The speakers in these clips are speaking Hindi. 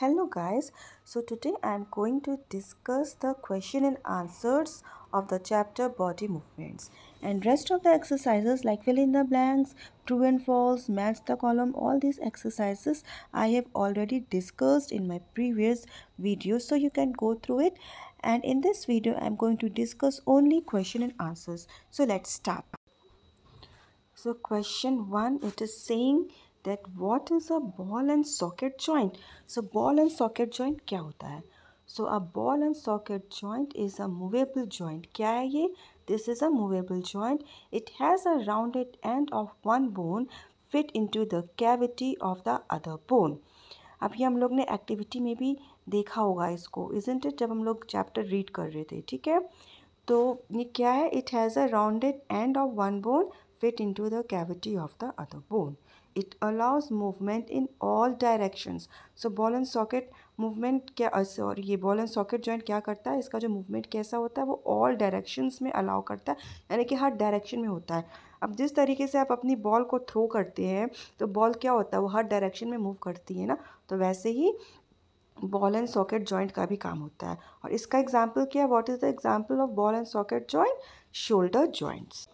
hello guys so today i'm going to discuss the question and answers of the chapter body movements and rest of the exercises like fill in the blanks true and false match the column all these exercises i have already discussed in my previous video so you can go through it and in this video i'm going to discuss only question and answers so let's start so question one it is saying that what is a ball and socket joint so ball and socket joint क्या होता है so a ball and socket joint is a movable joint क्या है ये this is a movable joint it has a rounded end of one bone fit to the cavity of the other bone अभी हम लोग ने एक्टिविटी में भी देखा होगा इसको इज इट जब हम लोग चैप्टर रीड कर रहे थे ठीक है तो ये क्या है it has a rounded end of one bone fit to the cavity of the other bone it allows movement in all directions so ball and socket movement क्या सॉरी ये बॉल एंड सॉकेट जॉइंट क्या करता है इसका जो मूवमेंट कैसा होता है वो ऑल डायरेक्शंस में अलाउ करता है यानी कि हर डायरेक्शन में होता है अब जिस तरीके से आप अपनी बॉल को थ्रो करते हैं तो बॉल क्या होता है वो हर डायरेक्शन में मूव करती है ना तो वैसे ही बॉल एंड सॉकेट जॉइंट का भी काम होता है और इसका एग्जाम्पल क्या है what is the example of ball and socket joint shoulder joints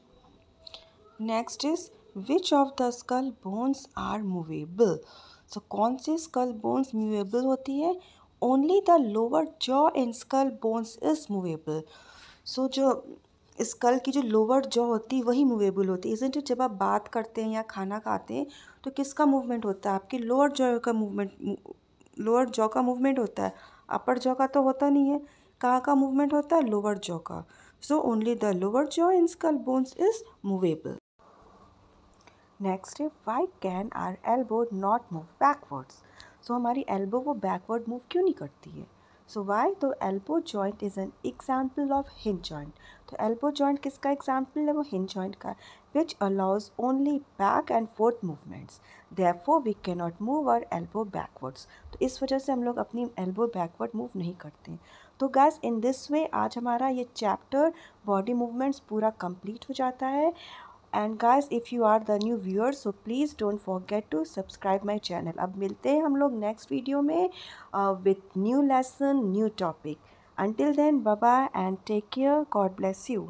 next is which of the skull bones are movable so कौन से स्कल बोन्स मूवेबल होती है only the lower jaw and skull bones is movable so जो स्कल की जो लोअर जॉ होती है वही मूवेबल होती है इजेंट जब आप बात करते हैं या खाना खाते हैं तो किसका मूवमेंट होता है आपकी लोअर जॉ का मूवमेंट लोअर जॉ का मूवमेंट होता है अपर जॉ का तो होता नहीं है कहाँ का मूवमेंट होता है लोअर जॉ का so only the lower jaw and skull bones is movable next है why can our elbow not move backwards so हमारी एल्बो वो बैकवर्ड मूव क्यों नहीं करती है सो so वाई तो elbow joint is an example of hinge joint तो एल्बो जॉइंट किसका एग्जाम्पल है वो हिंज जॉइंट का which allows only back and forth movements for we can not move our elbow backwards तो इस वजह से हम लोग अपनी एल्बो बैकवर्ड मूव नहीं करते तो गैस इन दिस वे आज हमारा ये चैप्टर बॉडी मूवमेंट्स पूरा कंप्लीट हो जाता है and guys if you are the new viewer so please don't forget to subscribe my channel अब मिलते हैं हम लोग नेक्स्ट वीडियो में with new lesson new topic until then bye and take care God bless you